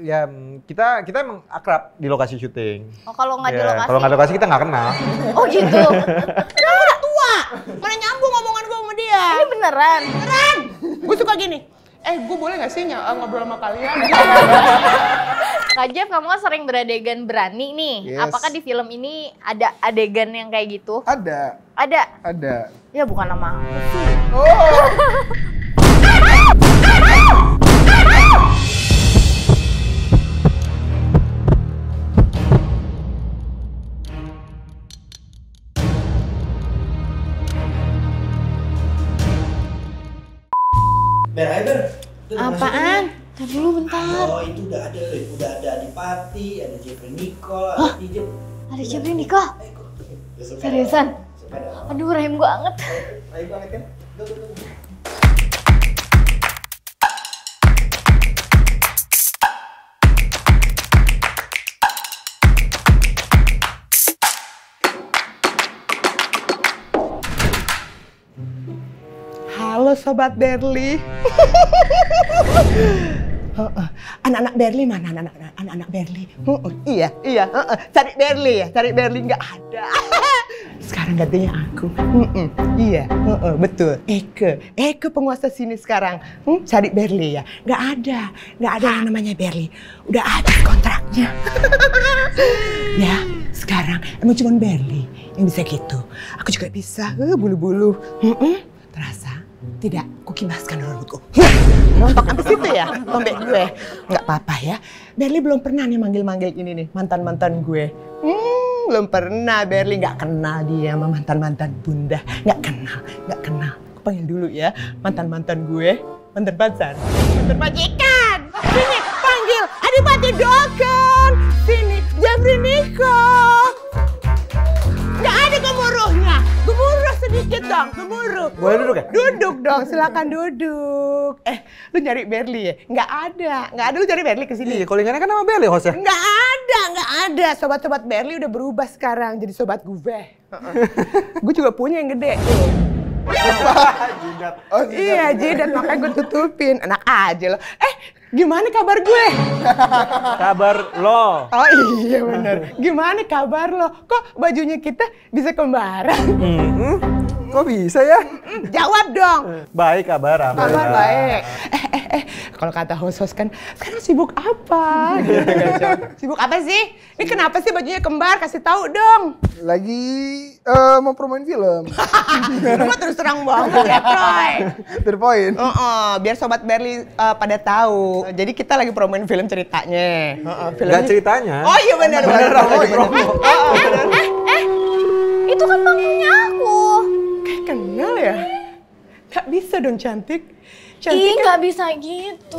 ya mm, kita kita emang akrab di lokasi syuting. Oh kalau nggak yeah. di iya, lokasi. Kalau nggak lokasi kita nggak kenal. oh gitu. Kenapa tua? Mana nyambung omongan gue sama dia? Ini beneran. Beneran. Gue suka gini. Eh, gue boleh nggak sih ny- eh, ngobrol sama kalian? Kak Jeff, kamu kan sering beradegan berani nih. Yes. Apakah di film ini ada adegan yang kayak gitu? Ada. Ada? Ada. Ya bukan nama Oh! apaan? Tadi dulu bentar. Oh, itu udah ada, udah ada di pati, ada Jeffrey Nicole, Hah? ada Ijep. Ada Jeffrey Nicole? Eh, ya, Seriusan? Aduh, rahim gua anget. Rahim anget kan? Allah Sobat Berli. Oh, oh. Anak-anak Berli mana anak-anak anak-anak Berli? Hmm, oh, iya, iya. Cari Berli ya, cari Berli nggak ada. Sekarang gantinya aku. Hmm, hmm. Iya, betul. Eke, Eke penguasa sini sekarang. Cari Berli ya, nggak ada, nggak ada yang namanya Berli. Udah ada kontraknya. ya, sekarang emang cuma Berli yang bisa gitu. Aku juga bisa, eh, bulu-bulu. Terasa. Tidak, dulu, rambutku. Nontok sampai situ ya, tombe gue. Nggak apa-apa ya. Berli belum pernah nih manggil-manggil ini nih, mantan-mantan gue. Hmm, belum pernah Berli. gak kenal dia sama mantan-mantan bunda. Gak kenal, nggak kenal. Aku panggil dulu ya, mantan-mantan gue. Mantan pacar, mantan majikan. Sini, panggil Adipati Dokon. Sini, Jamri Nikon. dikit dong, keburu. Boleh duduk ya? Duduk dong, silakan duduk. Eh, lu nyari Berli ya? Nggak ada. Nggak ada lu cari Berli ke sini. Iya, ingatnya kan nama Berli hostnya. Nggak ada, nggak ada. Sobat-sobat Berli udah berubah sekarang jadi sobat gue. gue juga punya yang gede. jidat. Oh, jidat. Iya, jidat. Makanya gue tutupin. Enak aja loh. Eh, gimana kabar gue? kabar lo. Oh iya bener. Gimana kabar lo? Kok bajunya kita bisa kembaran? Hmm. Kok bisa ya? jawab dong. Baik kabar, apa? Kabar baik. Eh, eh, eh. Kalau kata host-host kan, sekarang sibuk apa? sibuk apa sih? Ini kenapa sih bajunya kembar? Kasih tahu dong. Lagi uh, mau promoin film. Cuma terus terang banget ya, Troy. Terpoin. Uh -uh, biar sobat Berli uh, pada tahu. Jadi kita lagi promoin film ceritanya. Uh -uh, Gak ceritanya. Oh iya benar benar. Oh, iya, bener. Eh, eh, eh, eh, eh, itu kan panggungnya kenal ya? Gak bisa dong cantik. Cantik Ih, kan... gak bisa gitu.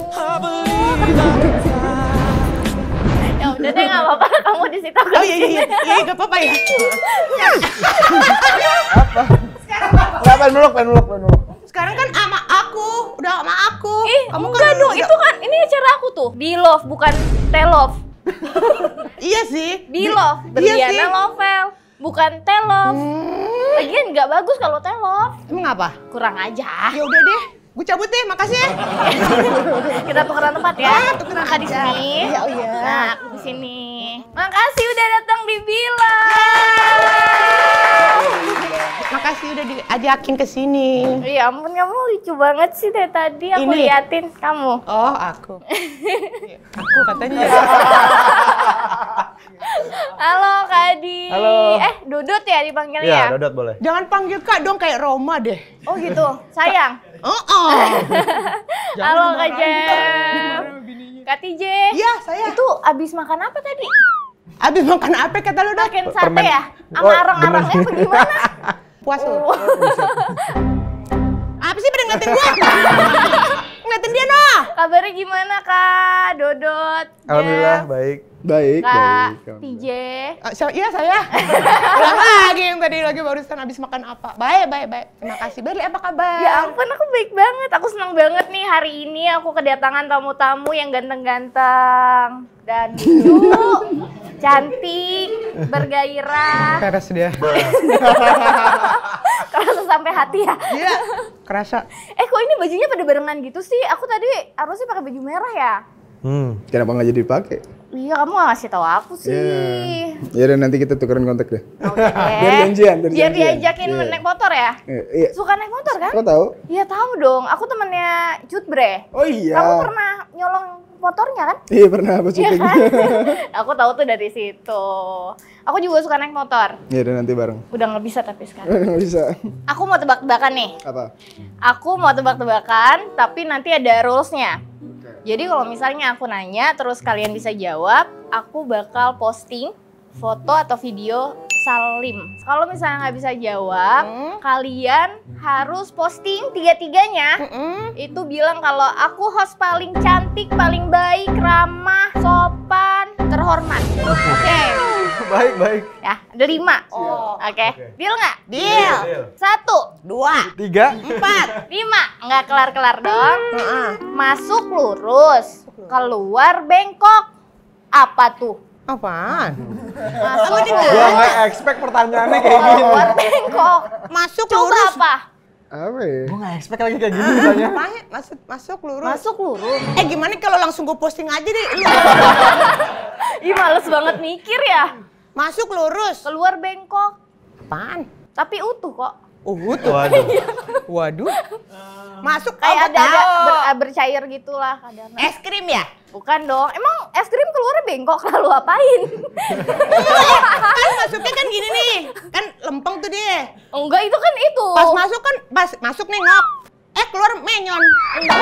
ya udah deh gak apa-apa kamu di situ. Oh iya iya iya, iya gak apa-apa ya. apa? Sekarang apa? Gak apa-apa, Sekarang kan ama kan kan aku, udah ama aku. Ih, kamu kan enggak kan, dong, itu kan ini acara aku tuh. Be love bukan te love. iya sih. Be love, Berliana iya Lovell. Bukan telof. bagian hmm. Lagian nggak bagus kalau telof. Emang apa? Kurang aja. Ya udah deh. Gue cabut deh, makasih. Ya. Kita tukeran tempat ya. Ah, tukeran Kakak di sini. Iya, oh iya. Nah, di sini. Makasih udah datang di Bila. Makasih udah diajakin ke sini. Iya ampun, kamu lucu banget sih dari tadi aku Ini? liatin kamu. Oh, aku. aku katanya. Iya. Halo Kak Adi. Halo. Eh, Dudut ya dipanggil iya, ya? Iya, Dudut boleh. Jangan panggil Kak dong kayak Roma deh. Oh gitu, sayang. Oh, oh. Eh. Halo Kak Jeff. Kak TJ. Iya, saya. Itu abis makan apa tadi? Abis makan apa kata lu dah? Makan sate ya? Sama oh, arang-arangnya bagaimana? Puas lu. Oh. oh apa sih pada ngeliatin gua? ngeliatin dia noh. Kabarnya gimana kak Dodot? Alhamdulillah baik. Baik, TJ. Uh, ah, iya saya. Ulang lagi yang tadi lagi barusan habis makan apa. Baik, baik, baik. Terima kasih. Bali apa kabar? Ya ampun, aku baik banget. Aku senang banget nih hari ini aku kedatangan tamu-tamu yang ganteng-ganteng. Dan lucu. cantik, bergairah. keras dia. Kerasa sampai hati ya. Iya, kerasa. Eh kok ini bajunya pada barengan gitu sih? Aku tadi harusnya pakai baju merah ya. Hmm, kenapa nggak jadi pakai? Iya, kamu gak ngasih tau aku iya. sih. Yeah. Ya udah nanti kita tukeran kontak deh. Oke. Okay. biar janjian, biar, biar diajakin yeah. naik motor ya. Yeah, yeah. Suka naik motor kan? Kau tahu? Iya tahu dong. Aku temennya Jutbre. Oh iya. Kamu pernah nyolong motornya kan? Iya pernah aku iya kan? aku tahu tuh dari situ. Aku juga suka naik motor. Iya dan nanti bareng. Udah nggak bisa tapi sekarang. Nggak bisa. Aku mau tebak-tebakan nih. Apa? Aku mau tebak-tebakan tapi nanti ada rulesnya. Jadi kalau misalnya aku nanya terus kalian bisa jawab, aku bakal posting foto atau video Salim. Kalau misalnya nggak bisa jawab, hmm. kalian harus posting tiga-tiganya. Hmm. Itu bilang kalau aku host paling cantik, paling baik, ramah, sopan, terhormat. Oke. Okay baik, baik. Ya, ada lima. Oh, oke. Okay. Okay. Deal nggak? Deal. Deal, deal. Satu, dua, tiga, empat, lima. Nggak kelar-kelar dong. Masuk lurus, keluar bengkok. Apa tuh? Apaan? Masuk di lurus. Gua nggak expect pertanyaannya kayak gini. Keluar bengkok. Masuk Coba lurus. apa? Apa ya? Gue gak expect lagi kayak gini misalnya. Apanya? Masuk, masuk lurus. Masuk lurus. Eh gimana kalau langsung gua posting aja deh. Ih males banget mikir ya. Masuk lurus. Keluar bengkok. Apaan? Tapi utuh kok. Utuh. Waduh. Waduh. Masuk kayak ada, ada ber, eh, bercair gitulah kadang. Es krim ya? Bukan dong. Emang es krim keluar bengkok lalu apain? Iya, kan masuknya kan gini nih. Kan lempeng tuh dia. Enggak, itu kan itu. Pas masuk kan pas masuk nih ngop. Eh keluar menyon. Enggak.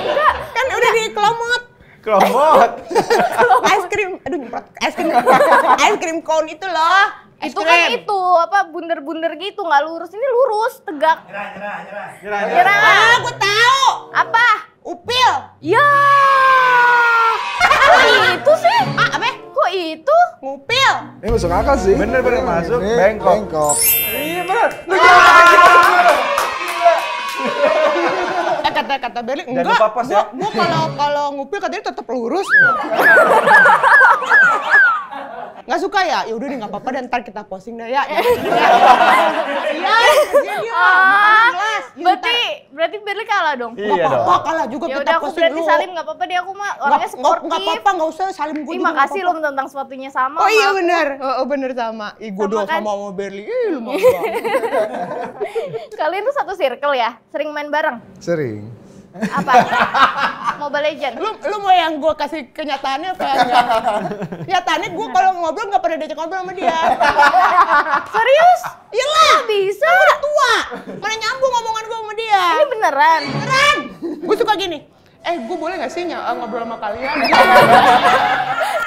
enggak. Kan udah dikelomot. Kromot. es krim, aduh nyemprot. Es krim, es krim cone itu loh. Es itu kan itu apa bunder-bunder gitu nggak lurus ini lurus tegak. Nyerah, nyerah, nyerah. Nyerah, nyerah. Ah, aku tahu. Apa? Upil. Ya. Kok itu sih? Ah, apa? Kok itu? Ngupil. Ini masuk akal sih. Bener bener masuk. Bengkok. Bengkok. Iya bener kata kata Berli enggak. Gua, ya. gua kalau kalau ngupil katanya tetap lurus. nggak suka ya ya udah nih nggak apa-apa dan ntar kita posting deh ya iya. Iya, ah, iya berarti berarti berarti Berli kalah dong iya, iya nggak apa-apa kalah juga ya udah aku berarti salim nggak apa-apa deh aku mah orangnya sportif nggak apa-apa nggak usah salim gue terima kasih lo tentang sepatunya sama oh iya benar oh, oh benar sama ih gue doang kan? sama sama Berli ih lu kalian tuh satu circle ya sering main bareng sering apa? Mobile Legend. Lu lu mau yang gue kasih kenyataannya apa enggak? kenyataannya gue kalau ngobrol nggak pernah diajak ngobrol sama dia. Serius? iya Gak bisa. Lu udah tua. Mana nyambung omongan gue sama dia. Ini beneran. Beneran. Gue suka gini. Eh, gue boleh gak sih eh, ngobrol sama kalian?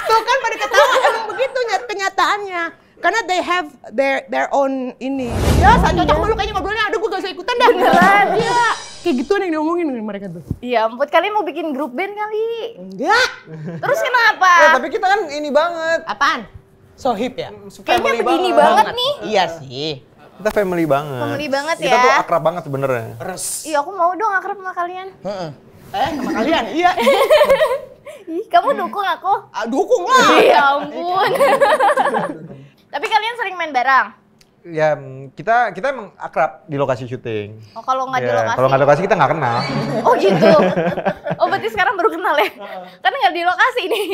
Tuh kan pada ketawa emang begitu kenyataannya karena they have their their own ini. Ya, oh, saya cocok iya. kayaknya ngobrolnya, aduh gue gak usah ikutan dah. Beneran? Iya kayak gituan yang diomongin dengan mereka tuh. Iya buat kalian mau bikin grup band kali. Enggak. Terus kenapa? Ya, tapi kita kan ini banget. Apaan? hip ya? Kayaknya begini banget. banget nih. Iya sih. Kita family banget. Family banget kita ya. Kita tuh akrab banget sebenarnya. Res. Iya aku mau dong akrab sama kalian. Heeh. Eh sama kalian? Iya. Ih, kamu dukung aku? Ah, dukung lah. Iya ampun. Iya. Tapi kalian sering main bareng? ya mm, kita kita emang akrab di lokasi syuting. Oh kalau nggak yeah. di ya, lokasi. Kalau nggak di lokasi kita nggak kenal. oh gitu. Oh berarti sekarang baru kenal ya? Karena nggak di lokasi nih.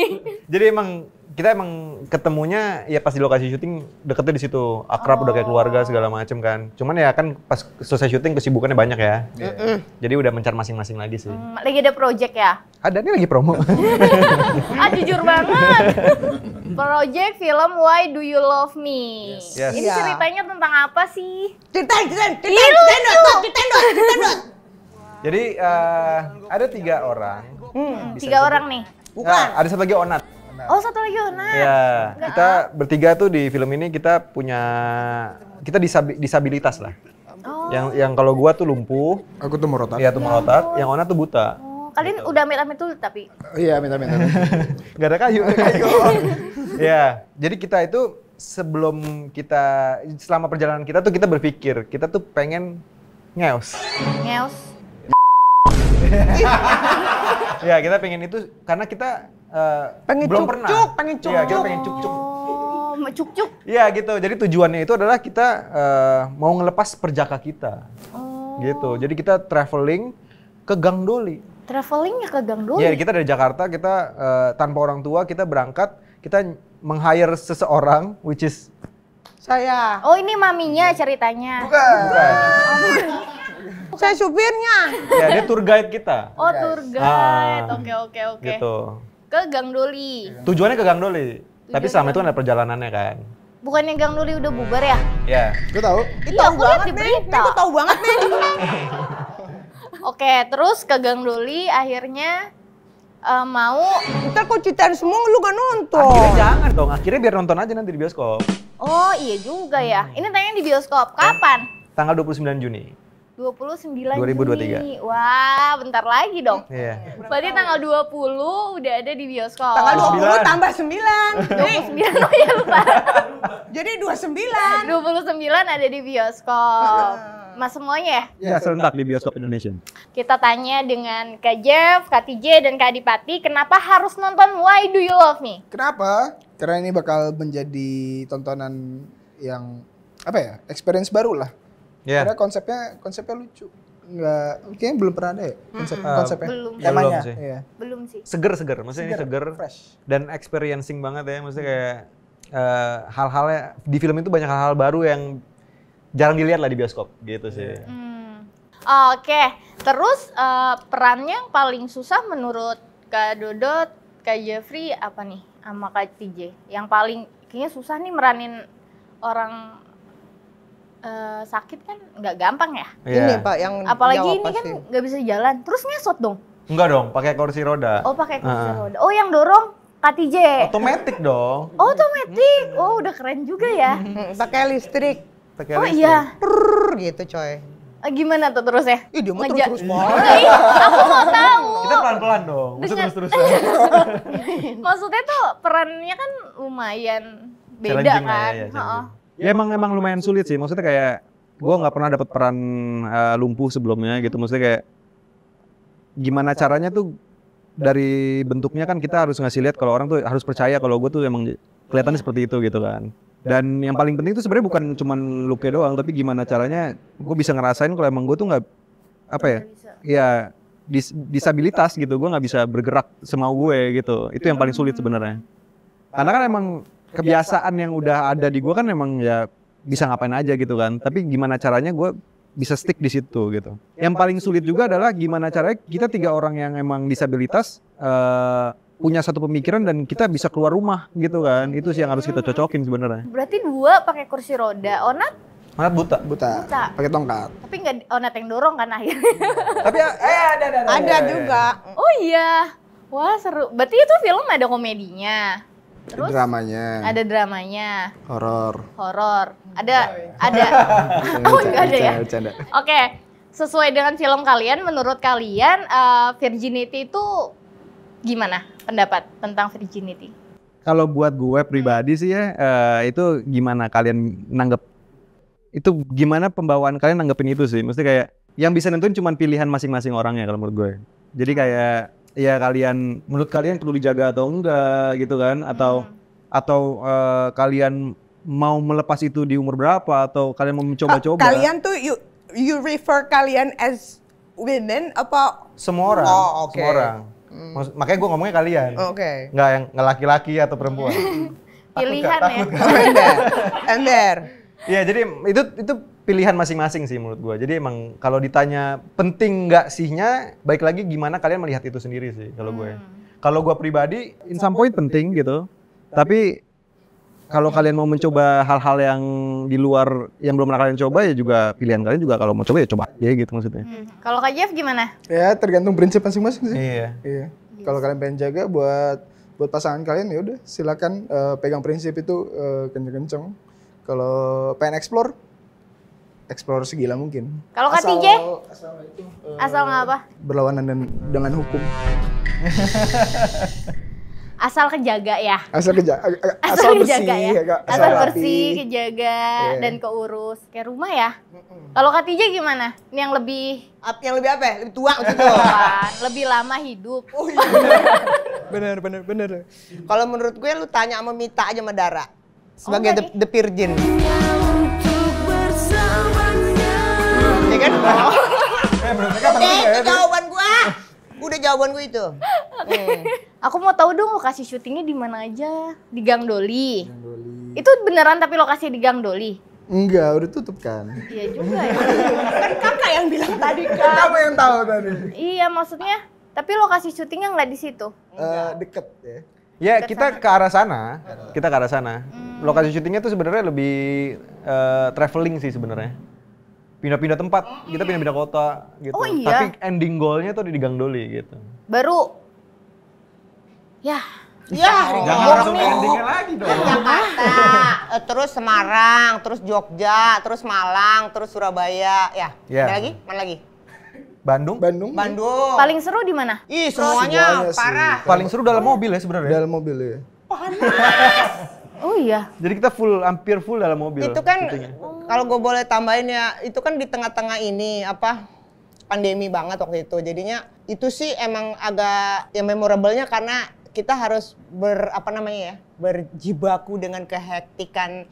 Jadi emang kita emang ketemunya ya pas di lokasi syuting deketnya di situ akrab oh. udah kayak keluarga oh. segala macem kan cuman ya kan pas selesai syuting kesibukannya banyak ya yeah. jadi udah mencar masing-masing lagi sih hmm, lagi ada project ya ada ini lagi promo ah jujur banget project film Why Do You Love Me yes. Yes. ini yeah. ceritanya tentang apa sih cerita cerita cerita cerita cerita jadi uh, ada tiga orang hmm, tiga orang nih bukan nah, ada satu lagi Onat Nah. Oh satu lagi Yona. Oh, iya. Kita ah. bertiga tuh di film ini kita punya kita disabi, disabilitas lah. Oh. Yang yang kalau gua tuh lumpuh. Aku tuh merotak. Iya tuh ya merotak. Yang Ona tuh buta. Oh, kalian gitu. udah amit-amit tapi. Iya amit-amit. Gak ada kayu. kayu. ya. Jadi kita itu sebelum kita selama perjalanan kita tuh kita berpikir kita tuh pengen ngeos. Ngeos. ya kita pengen itu karena kita Eh, pengen belum cuk, pernah. Cuk, pengen cuk, ya, cuk. pengen cuk, cuk. Oh, cuk, cuk. Iya gitu. Jadi tujuannya itu adalah kita uh, mau ngelepas perjaka kita. Oh. Gitu. Jadi kita traveling ke Gang Doli. Travelingnya ke Gang Doli. Ya kita dari Jakarta, kita uh, tanpa orang tua, kita berangkat, kita meng-hire seseorang which is saya. Oh, ini maminya ceritanya. Bukan. Bukan. Saya supirnya. Ya, dia tour guide kita. Oh, tour guide. Ah. Oke, oke, oke. Gitu. Ke Gang Doli. Tujuannya ke Gang Doli. Tujuan Tapi selama itu kan ada perjalanannya kan. Bukannya Gang Doli udah bubar ya? Iya. Gue tahu. Iya, itu tahu banget nih. Ini tahu banget nih. Oke, terus ke Gang Doli akhirnya uh, mau ntar kok ceritain semua lu gak nonton akhirnya jangan dong akhirnya biar nonton aja nanti di bioskop oh iya juga ya ini tayang di bioskop kapan tanggal 29 Juni 29 2023. Juni. Wah, bentar lagi dong. Iya. Berarti tanggal 20 udah ada di bioskop. Tanggal 20 9. tambah 9. 29 oh ya lupa. Jadi 29. 29 ada di bioskop. Ah. Mas semuanya ya? Ya, serentak di bioskop Indonesia. Kita tanya dengan Kak Jeff, Kak TJ, dan Kak Adipati, kenapa harus nonton Why Do You Love Me? Kenapa? Karena ini bakal menjadi tontonan yang, apa ya, experience baru lah Yeah. Iya. Karena konsepnya konsepnya lucu. Enggak, kayaknya belum pernah ada ya konsep mm -hmm. konsepnya. Belum. Temanya. Belum sih. Iya. Belum sih. Seger seger, maksudnya seger, ini seger. Fresh. Dan experiencing banget ya, maksudnya kayak uh, eh, hal-halnya di film itu banyak hal-hal baru yang jarang dilihat lah di bioskop gitu sih. Mm. Oke, okay. terus uh, perannya yang paling susah menurut Kak Dodot, Kak Jeffrey apa nih sama Kak TJ? Yang paling kayaknya susah nih meranin orang Eh, sakit kan nggak gampang ya. Yeah. Ini Pak yang apalagi ini kan nggak bisa jalan. Terus ngesot dong. Enggak dong, pakai kursi roda. Oh, pakai kursi uh. roda. Oh, yang dorong KTJ. Otomatis dong. Oh, otomatis. Hmm. Oh, udah keren juga ya. Hmm, pakai listrik. Pakai oh, listrik. iya. Prrr, gitu, coy. Eh, gimana tuh terus ya? Ih, dia mau Ngeja terus terus Aku mau tahu. Kita pelan-pelan dong. Maksudnya terus terus. Maksudnya tuh perannya kan lumayan beda ya, kan. Ya, ya, ya emang iya, emang iya, lumayan iya. sulit sih maksudnya kayak gue nggak pernah dapat peran uh, lumpuh sebelumnya gitu maksudnya kayak gimana caranya tuh dari bentuknya kan kita harus ngasih lihat kalau orang tuh harus percaya kalau gue tuh emang kelihatannya seperti itu gitu kan dan yang paling penting itu sebenarnya bukan cuma looknya doang tapi gimana caranya gue bisa ngerasain kalau emang gue tuh nggak apa ya ya dis disabilitas gitu gue nggak bisa bergerak semau gue gitu itu yang paling sulit sebenarnya karena kan emang kebiasaan yang udah ada di gue kan emang ya bisa ngapain aja gitu kan tapi gimana caranya gue bisa stick di situ gitu. Yang paling sulit juga adalah gimana caranya kita tiga orang yang emang disabilitas uh, punya satu pemikiran dan kita bisa keluar rumah gitu iya. kan. Itu sih yang harus kita iya. cocokin sebenarnya. Berarti dua pakai kursi roda, Onat Onat buta. Buta. buta. Pakai tongkat. Tapi nggak Onat yang dorong kan akhirnya. Tapi eh ada ada ada. Ada juga. Iya, oh iya. Wah seru. Berarti itu film ada komedinya. Terus dramanya. Ada dramanya. Horor. Horor. Ada ya. ada. oh enggak ada ya. Oke. Okay. Sesuai dengan film kalian menurut kalian uh, virginity itu gimana pendapat tentang virginity? Kalau buat gue pribadi sih ya uh, itu gimana kalian nanggep itu gimana pembawaan kalian nanggepin itu sih? Mesti kayak yang bisa nentuin cuma pilihan masing-masing orangnya kalau menurut gue. Jadi kayak ya kalian menurut kalian perlu dijaga atau enggak gitu kan atau hmm. atau uh, kalian mau melepas itu di umur berapa atau kalian mau mencoba-coba? kalian tuh you you refer kalian as women apa semua orang? Oh, okay. Semua orang. Hmm. Makanya gue ngomongnya kalian. Oke. Okay. Nggak yang laki-laki atau perempuan. Pilihan ya. ember. Ya jadi itu itu pilihan masing-masing sih menurut gue. Jadi emang kalau ditanya penting nggak sihnya, baik lagi gimana kalian melihat itu sendiri sih kalau ya. hmm. gue. Kalau gue pribadi, in some point penting, gitu. Tapi, kalau kalian mau mencoba hal-hal yang di luar yang belum pernah kalian coba ya juga pilihan kalian juga kalau mau coba ya coba aja gitu maksudnya. Hmm. Kalau Kak Jeff gimana? Ya tergantung prinsip masing-masing sih. Iya. Iya. Kalau kalian pengen jaga buat buat pasangan kalian ya udah silakan uh, pegang prinsip itu uh, kenceng-kenceng. Kalau pengen explore eksplor segila mungkin. Kalau Kak Asal itu. Eh, nggak apa? Berlawanan dengan, dengan hukum. asal kejaga ya. Asal kejaga. Asal, asal kejaga bersih, ya. Asal, asal bersih, kejaga yeah. Ya? Ya, iya. dan keurus. Kayak rumah ya. Kalau Katija gimana? Ini yang lebih yang lebih apa? Ya? Lebih tua gitu. lebih lama hidup. Oh iya. bener bener bener. Kalau menurut gue lu tanya sama Mita aja sama Dara sebagai oh, the, the Virgin. kan? Oke, eh, ya? itu jawaban gua. Udah jawaban gue itu. Eh. Aku mau tahu dong lokasi syutingnya di mana aja? Di Gang Doli. Itu beneran tapi lokasi di Gang Doli? Enggak, udah tutup kan? Iya juga ya. kan kakak yang bilang tadi kan. Kamu yang tahu tadi. Iya, maksudnya tapi lokasi syutingnya nggak di situ. Eh, deket ya. Ya deket kita sana. ke arah sana, kita ke arah sana. Hmm. Lokasi syutingnya tuh sebenarnya lebih uh, traveling sih sebenarnya pindah-pindah tempat, kita pindah-pindah iya. kota gitu. Oh, iya. Tapi ending goalnya tuh di Gang Doli gitu. Baru ya Ya, oh, jangan langsung endingnya lagi dong. Jakarta, eh, terus Semarang, terus Jogja, terus Malang, terus Surabaya. Ya, yeah. ada lagi? Mana lagi? Bandung? Bandung. Bandung. Paling seru di mana? Ih, semuanya, semuanya parah. Sih. Paling seru dalam mobil ya sebenarnya. Dalam mobil ya. Panas. Oh iya. Jadi kita full hampir full dalam mobil. Itu kan kalau gue boleh tambahin ya, itu kan di tengah-tengah ini apa pandemi banget waktu itu. Jadinya itu sih emang agak ya memorablenya karena kita harus ber apa namanya ya, berjibaku dengan kehektikan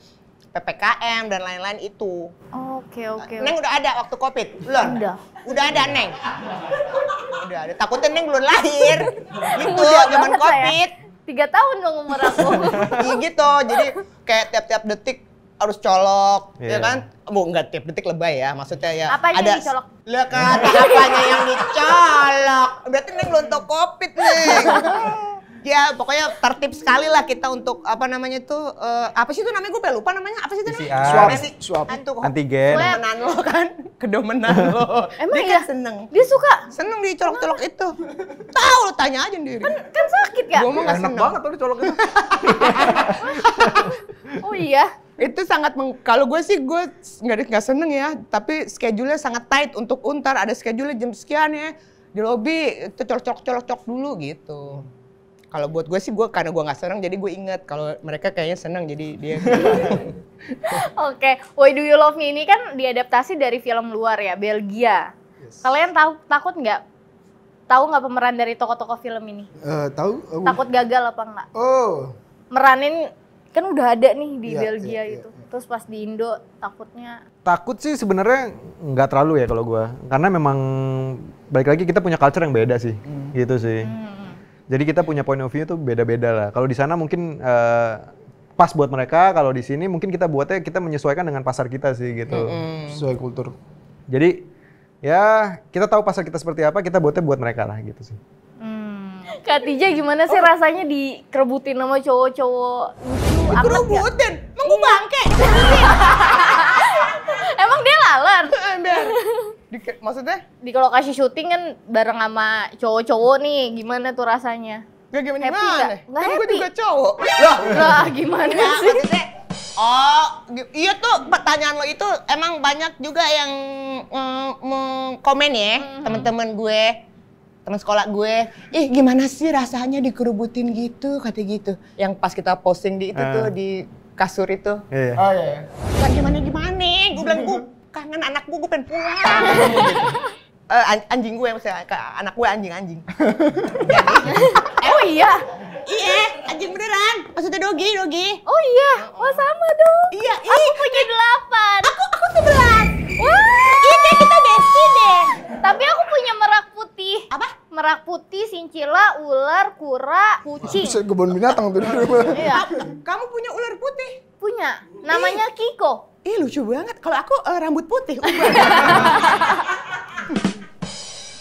PPKM dan lain-lain itu. Oke, okay, oke. Neng udah ada waktu Covid, belum? Udah. Udah ada, Neng. udah ada. Takutnya Neng belum lahir. gitu, zaman Covid. Ya? tiga tahun dong umur aku. iya gitu, jadi kayak tiap-tiap detik harus colok, yeah. ya iya. kan? Bu, enggak tiap detik lebay ya, maksudnya ya Apa ada... yang dicolok? Lihat kan, apanya yang dicolok? Berarti Neng lontok toko Neng. ya pokoknya tertib sekali lah kita untuk apa namanya itu uh, eh, apa sih itu namanya gue lupa namanya apa sih itu namanya swab swab antigen kedomenan lo kan kedomenan lo emang dia iya? Kan seneng dia suka seneng dicolok-colok itu tahu lo tanya aja sendiri kan, kan sakit ya gue mau nggak seneng banget tuh dicolok itu oh iya itu sangat meng, kalau gue sih gue nggak nggak seneng ya tapi schedule-nya sangat tight untuk untar ada schedule jam sekian ya di lobby itu colok colok colok dulu gitu kalau buat gue sih gue karena gue nggak seneng jadi gue inget kalau mereka kayaknya seneng jadi dia oke okay. Why Do You Love Me ini kan diadaptasi dari film luar ya Belgia yes. kalian tahu takut nggak tahu nggak pemeran dari tokoh-tokoh film ini uh, tahu uh, takut gagal apa enggak oh meranin kan udah ada nih di yeah, Belgia yeah, yeah, iya. terus pas di Indo takutnya takut sih sebenarnya nggak terlalu ya kalau gue karena memang balik lagi kita punya culture yang beda sih hmm. gitu sih hmm jadi kita punya point of view itu beda-beda lah. Kalau di sana mungkin uh, pas buat mereka, kalau di sini mungkin kita buatnya kita menyesuaikan dengan pasar kita sih gitu. Mm -hmm. Sesuai kultur. Jadi ya kita tahu pasar kita seperti apa, kita buatnya buat mereka lah gitu sih. Hmm. Kak gimana sih oh. rasanya dikerebutin sama cowok-cowok lucu Dikerebutin? Emang gue bangke? Iya. Emang dia lalat? Ember. Eh, di, maksudnya? Di kalau kasih syuting kan bareng sama cowok-cowok nih, gimana tuh rasanya? Gak gimana happy gimana? Gak? kan gue juga cowok. Lah, lah gimana nah, sih? Maksudnya, oh, iya tuh pertanyaan lo itu emang banyak juga yang mm, komen ya, mm -hmm. teman-teman gue teman sekolah gue, ih gimana sih rasanya dikerubutin gitu, kata gitu. Yang pas kita posting di itu uh. tuh ah. di kasur itu. Yeah. Iya. Oh iya. Yeah. gimana gimana, gue bilang gue kangen anak gue, gue pengen pulang. Oh, gitu. Uh, anjing gue maksudnya, anak gue anjing-anjing. oh iya? Iya, anjing beneran. Maksudnya dogi, dogi. Oh iya, oh sama dong. Iya, iya. Aku punya delapan. Aku, aku sebelas. Wah. Iya, kita besti deh. Tapi aku punya merak putih. Apa? Merak putih, sincila, ular, kura, kucing. Bisa kebun binatang tuh. Iya. Kamu punya ular putih? Punya. Namanya Kiko. Ih lucu banget. Kalau aku uh, rambut putih.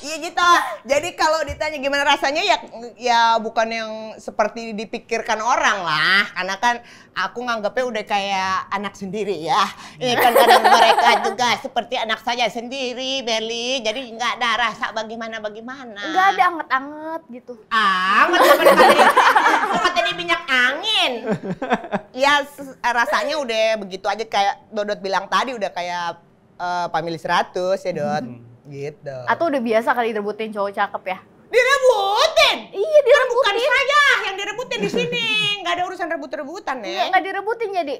Iya gitu. Jadi kalau ditanya gimana rasanya ya ya bukan yang seperti dipikirkan orang lah. Karena kan aku nganggapnya udah kayak anak sendiri ya. Ini iya kan kadang mereka juga seperti anak saya sendiri, Beli. Jadi nggak ada rasa bagaimana-bagaimana. Enggak ada anget-anget gitu. Ah, anget apa katanya minyak angin. ya rasanya udah begitu aja kayak Dodot bilang tadi udah kayak uh, pamili 100 ya Dodot Hmm. Gitu. Atau udah biasa kali direbutin cowok cakep ya? Direbutin? Iya direbutin. Kan bukan saya yang direbutin di sini. Gak ada urusan rebut-rebutan ya. Iya gak direbutin jadi.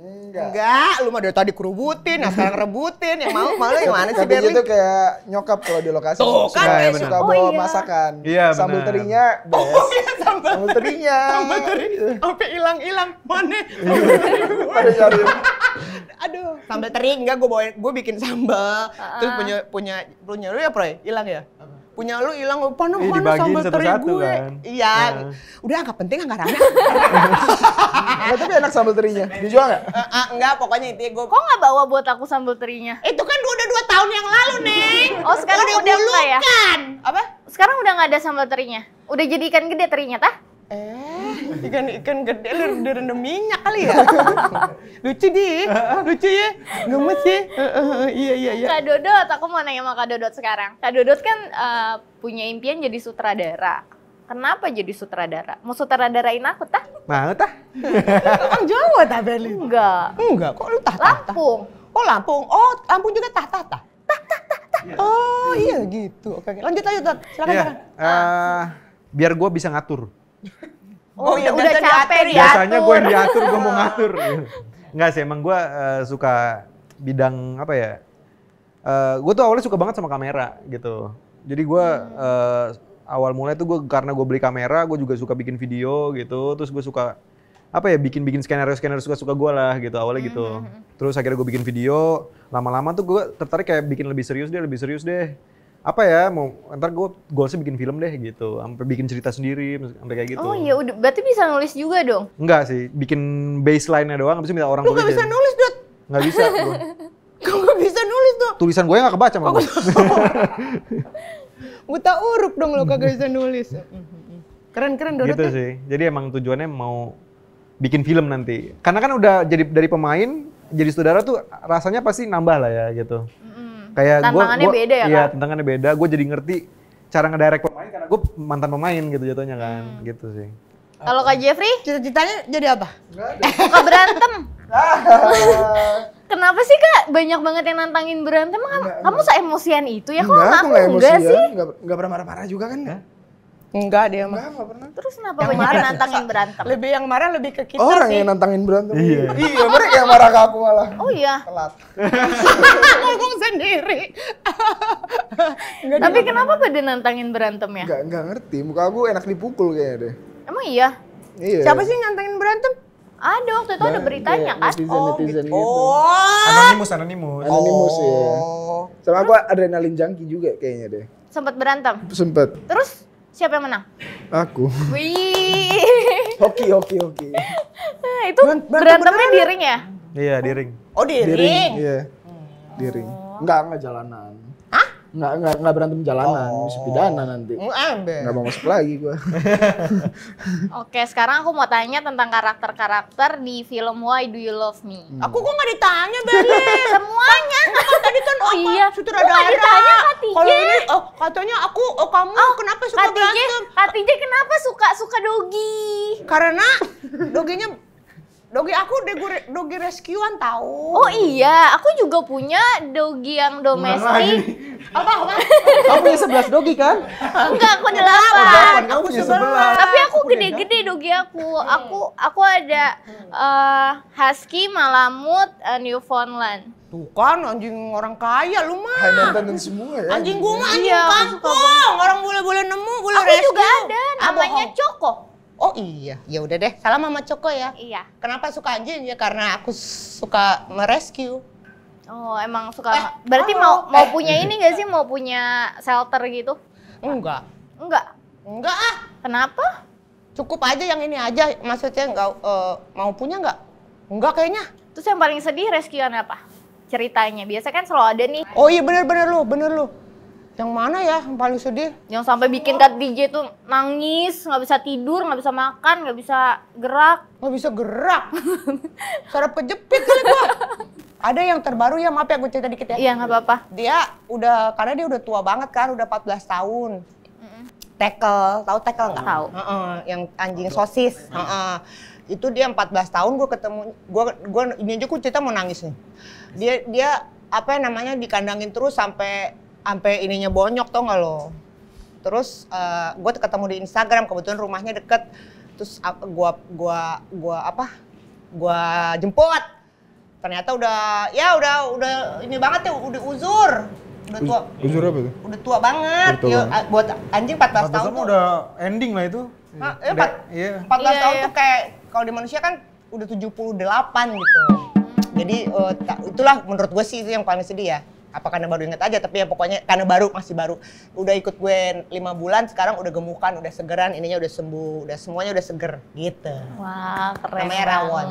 Enggak. Enggak, lu mah dari tadi kerubutin, nah sekarang rebutin. Yang mau malu yang mana sih Berlin? itu kayak nyokap kalau di lokasi. Tuh, kan, suka, kan, ya, suka oh, bawa iya. masakan. Iya, Sambal terinya best. Oh, iya, sambal, sambal terinya. Sambal teri sampai hilang-hilang. Mana? Pada iya. cari. Aduh, sambal teri enggak gue bawain, gue bikin sambal. Ah, Terus ah. punya punya punya lu ya, Proy? Hilang ya? Apa? punya lu hilang apa nih iya, sambal satu teri gue kan? iya nah. udah nggak penting nggak rame nah, tapi enak sambal terinya dijual nggak uh, uh, nggak pokoknya itu ya, gue kok nggak bawa buat aku sambal terinya itu kan udah dua tahun yang lalu neng oh sekarang udah, udah enggak ya apa sekarang udah nggak ada sambal terinya udah jadi ikan gede terinya tah eh ikan ikan gede lu udah rendam minyak kali ya lucu di lucu ya gemes ya iya iya iya kak Dodot aku mau nanya sama kak Dodot sekarang kak Dodot kan uh, punya impian jadi sutradara Kenapa jadi sutradara? Mau sutradarain aku tah? Mau tah? Orang Jawa tah beli Enggak. Enggak, kok lu tah tah? Lampung. Oh Lampung. Oh Lampung juga tah tah tah. Oh iya gitu. Oke, lanjut lanjut. Silakan yeah. Iya, uh, biar gue bisa ngatur. Oh, oh iya, udah, udah capek diatur. Biasanya gue yang diatur, gue mau ngatur. Enggak gitu. sih, emang gue uh, suka bidang apa ya? Uh, eh, gue tuh awalnya suka banget sama kamera gitu. Jadi gue hmm. uh, awal mulai tuh gue karena gue beli kamera, gue juga suka bikin video gitu. Terus gue suka apa ya bikin-bikin skenario-skenario suka-suka gue lah gitu awalnya gitu. Hmm, hmm, Terus akhirnya gue bikin video. Lama-lama tuh gue tertarik kayak bikin lebih serius deh, lebih serius deh apa ya mau ntar gue goalsnya bikin film deh gitu sampai bikin cerita sendiri sampai kayak gitu oh iya udah berarti bisa nulis juga dong enggak sih bikin baseline-nya doang habis minta orang lu gak bisa nulis dot nggak bisa gue gak bisa nulis tuh tulisan gue nggak kebaca mah buta uruk dong lo kagak bisa nulis keren keren dong. gitu ya? sih jadi emang tujuannya mau bikin film nanti karena kan udah jadi dari pemain jadi saudara tuh rasanya pasti nambah lah ya gitu mm kayak tantangannya gua, beda ya iya, kan? tantangannya beda gue jadi ngerti cara ngedirect pemain karena gue mantan pemain gitu jatuhnya kan hmm. gitu sih kalau kak Jeffrey cita-citanya jadi apa suka berantem Kenapa sih kak banyak banget yang nantangin berantem? Kamu, kamu se-emosian itu ya? Kok aku enggak, sih? Enggak, enggak pernah marah-marah juga kan? Hah? Enggak dia mah. Enggak, pernah. Terus kenapa yang marah nantangin berantem? Lebih yang marah lebih ke kita Orang sih. yang nantangin berantem. Iya. iya, mereka yang marah ke aku malah. Oh iya. Telat. Ngomong sendiri. enggak Tapi kenapa pada nantangin berantem ya? Enggak, enggak ngerti. Muka aku enak dipukul kayaknya deh. Emang iya? Iya. Siapa sih nantangin berantem? Ada waktu itu nah, ada iya, beritanya kan? Netizen, oh, netizen gitu. Oh. Anonimus, anonimus. Anonimus iya. oh. ya. Sama aku adrenalin junkie juga kayaknya deh. sempet berantem? sempet Terus Siapa yang menang? Aku. Wih. Hoki, hoki, hoki. Nah, itu berantemnya di ring ya? Iya, di ring. Oh, di, ring. ring. Iya. Di ring. Enggak, oh. enggak jalanan nggak nggak nggak berantem jalanan oh. pidana nanti mm, nggak mau masuk lagi gue oke sekarang aku mau tanya tentang karakter karakter di film Why Do You Love Me hmm. aku kok nggak ditanya Beli semuanya tadi kan oh iya sutradara kalau ini oh katanya aku oh kamu oh, kenapa suka Katije, berantem Katije kenapa suka suka dogi karena doginya Dogi aku degure, dogi rescuean tahu. Oh iya, aku juga punya dogi yang domestik. Apa apa? Kamu punya sebelas dogi kan? Enggak, aku ada delapan. Kamu punya sebelas. Tapi aku gede-gede dogi aku. Aku aku ada uh, husky, malamut, eh, Newfoundland. Tuh kan anjing orang kaya lu mah. High dan semua ya. Anjing gua mah anjing iya, kampung. Orang boleh-boleh nemu, boleh rescue. Aku juga ada namanya Coko. Oh iya, ya udah deh. Salam sama Coko ya. Iya. Kenapa suka anjing ya? Karena aku suka merescue. Oh, emang suka. Eh, berarti halo. mau mau eh. punya ini gak sih? Mau punya shelter gitu? Enggak. Enggak. Enggak ah. Kenapa? Cukup aja yang ini aja. Maksudnya enggak uh, eh, mau punya enggak? Enggak kayaknya. Terus yang paling sedih rescuean apa? Ceritanya. Biasa kan selalu ada nih. Oh iya bener-bener lu, bener lu. Yang mana ya yang paling sedih? Yang sampai bikin Kat DJ tuh nangis, nggak bisa tidur, nggak bisa makan, nggak bisa gerak. Nggak bisa gerak? Sarap kejepit kali gua. Ada yang terbaru ya, maaf ya gue cerita dikit ya. Iya, nggak apa-apa. Dia udah, karena dia udah tua banget kan, udah 14 tahun. Tekel tahu tekel nggak? Tahu. Uh -uh, yang anjing sosis. Uh -uh. Itu dia 14 tahun gue ketemu, gue, gue ini aja gue cerita mau nangis nih. Dia, dia apa namanya dikandangin terus sampai sampai ininya bonyok tau nggak lo? Terus uh, eh, gue ketemu di Instagram kebetulan rumahnya deket terus gue gue gue apa Gue jemput ternyata udah ya udah udah ini banget ya udah uzur udah tua uzur apa tuh udah tua banget udah tua ya, banget. buat anjing 14, 14 tahun tuh udah ending lah itu nah, ya, udah, 4, iya. 14 iya. iya, tahun iya. tuh kayak kalau di manusia kan udah 78 gitu jadi uh, itulah menurut gue sih itu yang paling sedih ya apa karena baru inget aja tapi ya pokoknya karena baru masih baru udah ikut gue lima bulan sekarang udah gemukan udah segeran ininya udah sembuh udah semuanya udah seger gitu wah keren namanya rawon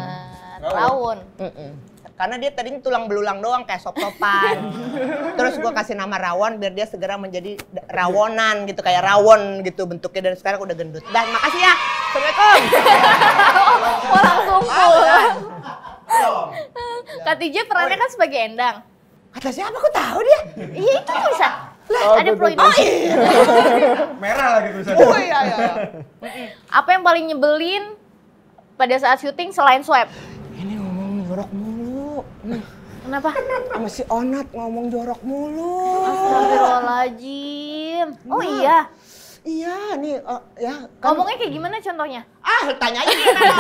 rawon, rawon. Mm -mm karena dia tadinya tulang belulang doang kayak sop topan terus gue kasih nama rawon biar dia segera menjadi rawonan gitu kayak rawon gitu bentuknya dan sekarang udah gendut dan makasih ya assalamualaikum oh, langsung full Katijah perannya kan sebagai Endang kata siapa Kau tahu dia iya itu bisa lah, oh, ada pro Oh iya. Merah lagi tulisannya. Oh iya iya. iya. Apa yang paling nyebelin pada saat syuting selain swab? Kenapa? Sama si Onat ngomong jorok mulu. Astagfirullahaladzim. Oh nah. iya? Iya, nih uh, ya. Kan... Ngomongnya kayak gimana contohnya? Ah, tanya aja ngomong.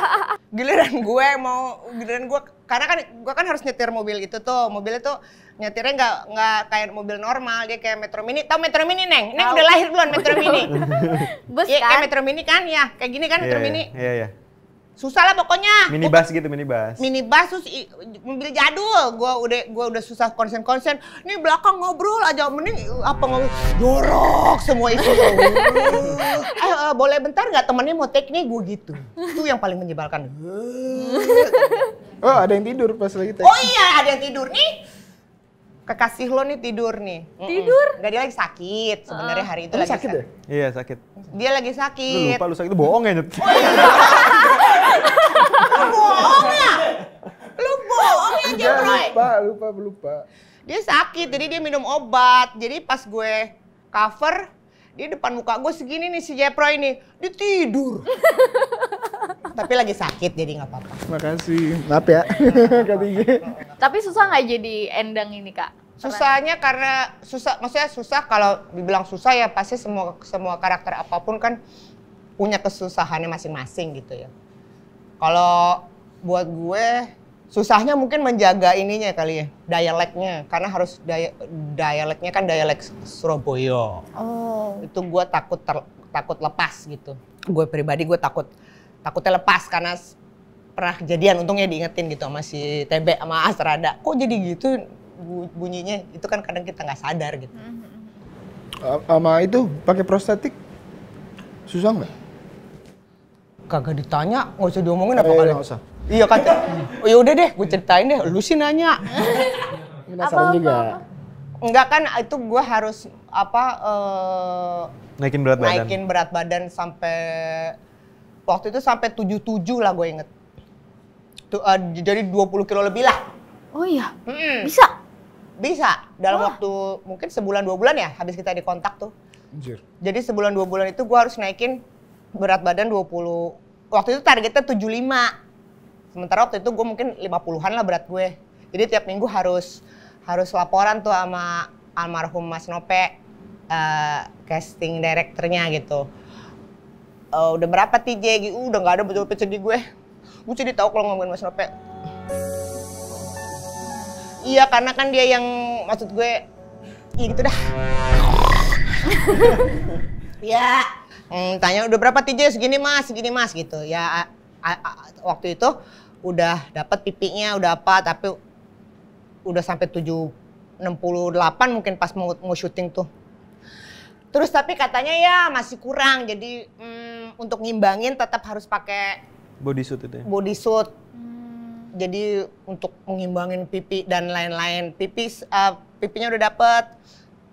giliran gue mau, giliran gue, karena kan gue kan harus nyetir mobil itu tuh. mobil itu nyetirnya nggak nggak kayak mobil normal, dia kayak Metro Mini. Tahu Metro Mini, Neng? Neng Tau. udah lahir belum Metro Mini? Bus ya, kayak kan? Metro Mini kan ya, kayak gini kan yeah, Metro iya, iya. Mini. Iya, yeah, iya. Yeah susah lah pokoknya minibus gitu minibus minibus terus mobil jadul gue udah gue udah susah konsen konsen ini belakang ngobrol aja mending uh, apa ngobrol jorok semua itu ayo uh, eh, eh, boleh bentar nggak temennya mau take nih gue gitu itu yang paling menyebalkan oh ada yang tidur pas lagi take oh iya ada yang tidur nih kekasih lo nih tidur nih. Tidur? Enggak dia lagi sakit sebenarnya ah. hari itu Lu lagi sakit. sakit. Ya? Iya sakit. Dia lagi sakit. Lu lupa lu sakit itu bohong ya. bohong ya? Lu bohong ya Lupa, lupa, lupa. Dia sakit, jadi dia minum obat. Jadi pas gue cover, dia depan muka gue segini nih si Jepro ini. Dia tidur. Tapi lagi sakit jadi nggak apa-apa. Makasih. Maaf ya. Tapi susah nggak jadi endang ini kak? Susahnya karena susah, maksudnya susah kalau dibilang susah ya pasti semua semua karakter apapun kan punya kesusahannya masing-masing gitu ya. Kalau buat gue susahnya mungkin menjaga ininya kali ya dialeknya karena harus daya, dialeknya kan dialek Surabaya. Oh. Itu gue takut ter, takut lepas gitu. Gue pribadi gue takut takutnya lepas karena pernah kejadian untungnya diingetin gitu sama si Tebe sama Astrada kok jadi gitu bunyinya itu kan kadang kita nggak sadar gitu. Sama itu pakai prostetik susah nggak? Kagak ditanya, nggak usah diomongin apa eh, kali. Iya kata, oh, ya udah deh, gue ceritain deh. Lu sih nanya. Penasaran juga. Enggak kan itu gue harus apa eh, naikin berat badan. Naikin berat badan sampai waktu itu sampai tujuh tujuh lah gue inget. Tuh, eh, dua jadi 20 kilo lebih lah. Oh iya. Mm Bisa. Bisa. Dalam Wah. waktu mungkin sebulan dua bulan ya habis kita di kontak tuh. Anjir. Jadi sebulan dua bulan itu gue harus naikin berat badan 20. Waktu itu targetnya 75. Sementara waktu itu gue mungkin 50-an lah berat gue. Jadi tiap minggu harus harus laporan tuh sama almarhum Mas Nope uh, casting directornya gitu. Uh, udah berapa TJ? Uh, udah nggak ada betul-betul di gue. Gue jadi tahu kalau ngomongin Mas Nope Iya karena kan dia yang maksud gue ya gitu dah. ya. Hmm, tanya udah berapa TJ segini mas, segini mas gitu. Ya a, a, waktu itu udah dapat pipinya udah apa tapi udah sampai tujuh enam puluh delapan mungkin pas mau, mau syuting tuh. Terus tapi katanya ya masih kurang jadi hmm, untuk ngimbangin tetap harus pakai body suit itu ya. Body suit jadi untuk mengimbangin pipi dan lain-lain pipi uh, pipinya udah dapet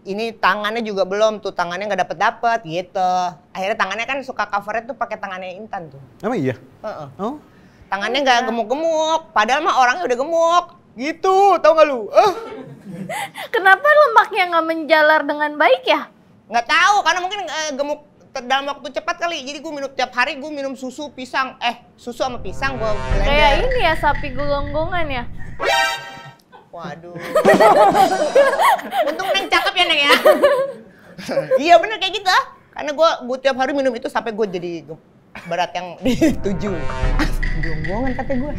ini tangannya juga belum tuh tangannya nggak dapet dapet gitu akhirnya tangannya kan suka covernya tuh pakai tangannya intan tuh emang iya uh -uh. oh tangannya nggak iya. gemuk-gemuk padahal mah orangnya udah gemuk gitu tau nggak lu uh. kenapa lemaknya nggak menjalar dengan baik ya nggak tahu karena mungkin uh, gemuk dalam waktu cepat kali. Jadi gue minum tiap hari gue minum susu pisang. Eh, susu sama pisang gue blender. Kayak ini ya sapi gelonggongan ya. Waduh. Untung neng cakep ya neng ya. iya bener kayak gitu. Karena gue gue tiap hari minum itu sampai gue jadi berat yang tujuh. Gelonggongan kata gue.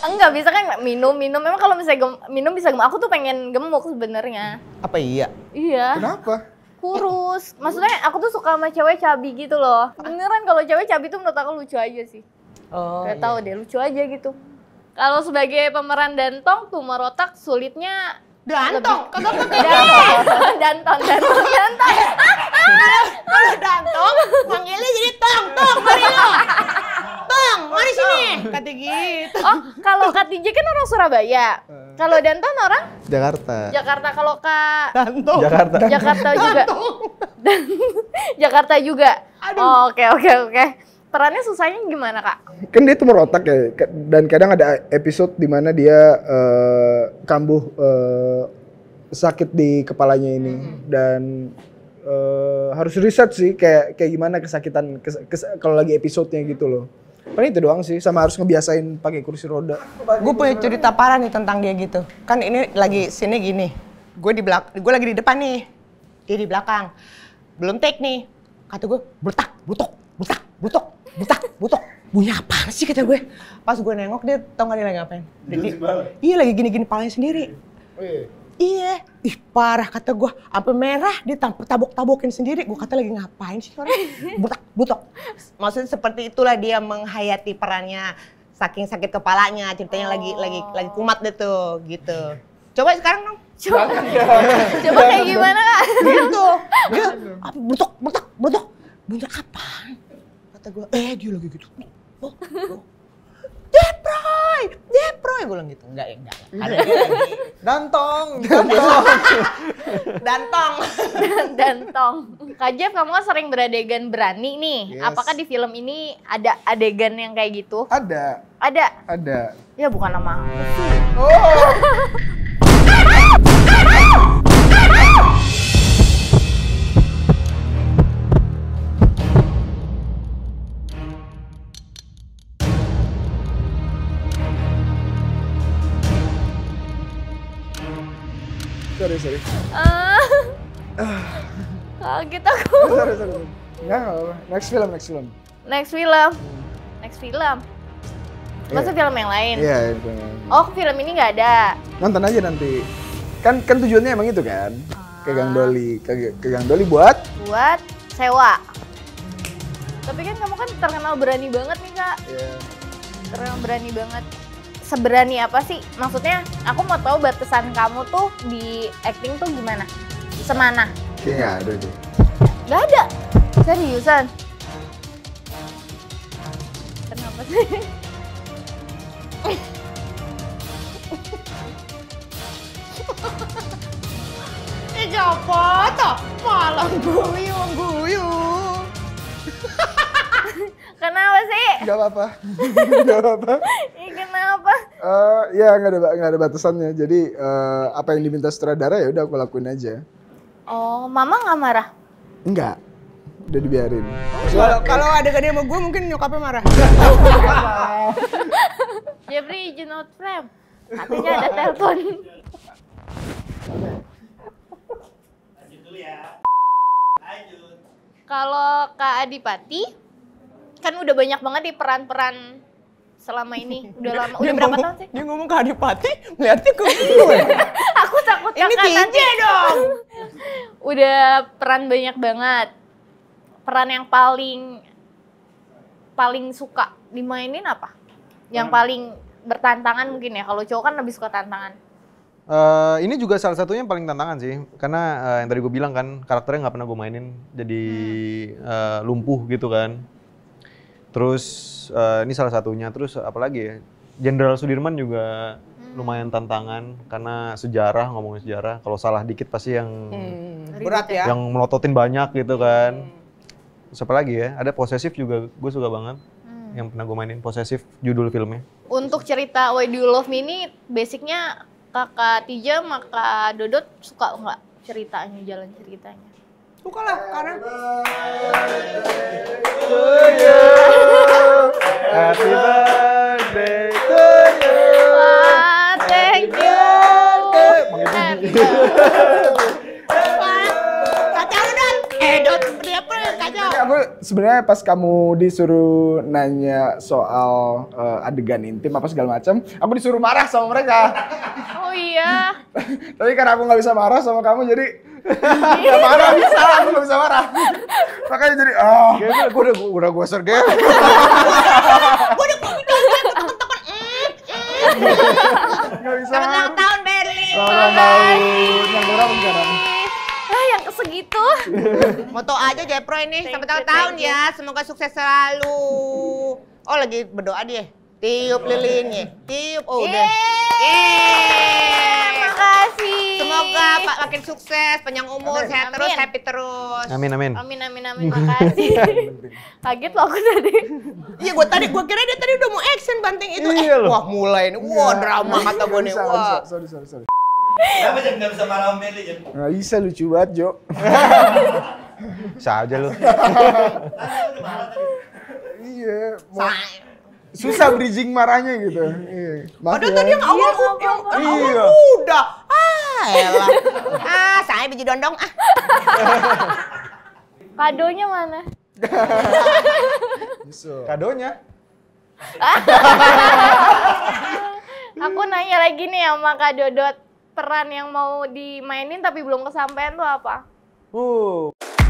Enggak bisa kan minum minum. Memang kalau misalnya gem, minum bisa gemuk. Aku tuh pengen gemuk sebenarnya. Apa iya? Iya. Kenapa? kurus. Maksudnya aku tuh suka sama cewek cabi gitu loh. Beneran kalau cewek cabi tuh menurut aku lucu aja sih. Oh. Gak iya. tahu deh lucu aja gitu. Kalau sebagai pemeran Dantong tuh merotak sulitnya Dantong, kagak pakai Dantong, Dantong, Dantong, Dantong. Kalau Dantong, panggilnya jadi Tong, Tong, marilah Bang, oh di sini. Oh. gitu. Oh, kalau J kan orang Surabaya. Eh. Kalau Danton orang Jakarta. Jakarta kalau Kak Danto. Jakarta. Jakarta juga. Dan Jakarta juga. Oh, oke, oke, oke. Perannya susahnya gimana, Kak? Kan dia tumor otak ya dan kadang ada episode di mana dia uh, kambuh uh, sakit di kepalanya ini hmm. dan uh, harus riset sih kayak kayak gimana kesakitan kes, kes, kalau lagi episodenya gitu loh. Paling itu doang sih, sama harus ngebiasain pakai kursi roda. Gue punya cerita parah nih tentang dia gitu. Kan ini lagi sini gini, gue di belak, gue lagi di depan nih, dia di belakang, belum take nih. Kata gue, bertak, butok, bertak, butok, bertak, butok. Bunyi apa sih kata gue? Pas gue nengok dia, tau gak dia lagi ngapain? Dia, iya lagi gini-gini palanya sendiri. Oh iya. Iya. Ih parah kata gue. sampai merah dia tabok-tabokin sendiri. Gue kata lagi ngapain sih orang. Butok, butok. Maksudnya seperti itulah dia menghayati perannya. Saking sakit kepalanya, ceritanya oh. lagi lagi oh. lagi kumat deh tuh gitu. Coba sekarang dong. Coba, coba kayak gimana kak? Gitu. Dia apa, butok, butok, butok. butok kapan? Kata gue, eh dia lagi gitu. Oh, oh. Deproy, Deproy, gue bilang gitu, enggak ya enggak. Ya. Ada lagi, Dantong, Dantong, Dantong, Dantong. Kak Jeff, kamu kan sering beradegan berani nih. Yes. Apakah di film ini ada adegan yang kayak gitu? Ada. Ada. Ada. Ya bukan nama Oh. sorry sorry uh, eh. kaget ah, gitu aku sorry sorry ya, nggak next film next film next film next film iya. Maksudnya yeah. film yang lain? Iya, yeah, itu. Oh, film ini nggak ada? Nonton aja nanti. Kan kan tujuannya emang itu kan? Uh. Ke Gang Doli. Ke, ke Gang Doli buat? Buat sewa. Tapi kan kamu kan terkenal berani banget nih, Kak. Iya. Yeah. Terkenal berani banget seberani apa sih? Maksudnya aku mau tahu batasan kamu tuh di acting tuh gimana? Semana? Kayaknya ada deh. Gak ada? Seriusan? Kenapa sih? Eh japa toh malah guyu guyu. Kenapa sih? Gak apa-apa. gak apa-apa. ya, kenapa? Uh, ya nggak ada nggak ada batasannya. Jadi uh, apa yang diminta sutradara ya udah aku lakuin aja. Oh, mama nggak marah? Enggak. Udah dibiarin. Kalau ada kadang sama gue mungkin nyokapnya marah. Jeffrey, you not frame. Katanya ada telepon. Lanjut ya. Lanjut. Kalau Kak Adipati, kan udah banyak banget di peran-peran selama ini udah lama dia udah berapa ngomong, tahun sih dia ngomong ke Adipati melihatnya ke gue aku takut ini nanti dong udah peran banyak banget peran yang paling paling suka dimainin apa yang hmm. paling bertantangan mungkin ya kalau cowok kan lebih suka tantangan Uh, ini juga salah satunya yang paling tantangan sih, karena uh, yang tadi gue bilang kan karakternya nggak pernah gue mainin, jadi hmm. uh, lumpuh gitu kan. Terus uh, ini salah satunya. Terus apalagi ya? Jenderal Sudirman juga hmm. lumayan tantangan karena sejarah ngomongin sejarah. Kalau salah dikit pasti yang hmm. berat ya. Yang melototin banyak gitu hmm. kan. Hmm. Siapa lagi ya? Ada posesif juga gue suka banget. Hmm. Yang pernah gue mainin posesif judul filmnya. Untuk cerita Why Do You Love Me ini basicnya kakak Tija maka Dodot suka nggak ceritanya jalan ceritanya? suka lah karena Happy birthday to you. Wah, thank you. Kacau dan edot eh, Aku sebenarnya pas kamu disuruh nanya soal uh, adegan intim apa segala macam, aku disuruh marah sama mereka. Oh iya. Tapi karena aku nggak bisa marah sama kamu, jadi Gak marah bisa, aku gak bisa marah. Makanya jadi, oh. Ah. gue udah, gue udah gue sergap. Gue udah gue bilang, temen-temen. Gak bisa. Selamat ulang tahun, Berlin. Selamat tahun. Yang berapa sekarang? Ah, yang segitu. Moto aja Jepro ini. Sampai tahun-tahun ya. Semoga sukses selalu. Oh, lagi berdoa dia. Tiup lilinnya. Tiup, oh udah. Yeay makin sukses, panjang umur, sehat terus, happy terus. Amin amin. Amin amin amin. Makasih. Iya, Kaget loh aku tadi. Iya gue tadi gue kira dia tadi udah mau action banting itu. Iya eh, wah mulai ini Wah drama kata gue nih. Wah. Iya. Sorry sorry sorry. Kenapa jadi nggak bisa marah Meli ya? Nggak bisa lucu banget Jo. Saja lu. Iya. Iya susah bridging marahnya gitu. Iya. Padahal ya. tadi yang awal iya, yang, yang iya. udah. Ah, elah. ah, saya biji dondong. Ah. Kadonya mana? Kadonya? Aku nanya lagi nih sama Kak Dodot, peran yang mau dimainin tapi belum kesampaian tuh apa? Uh.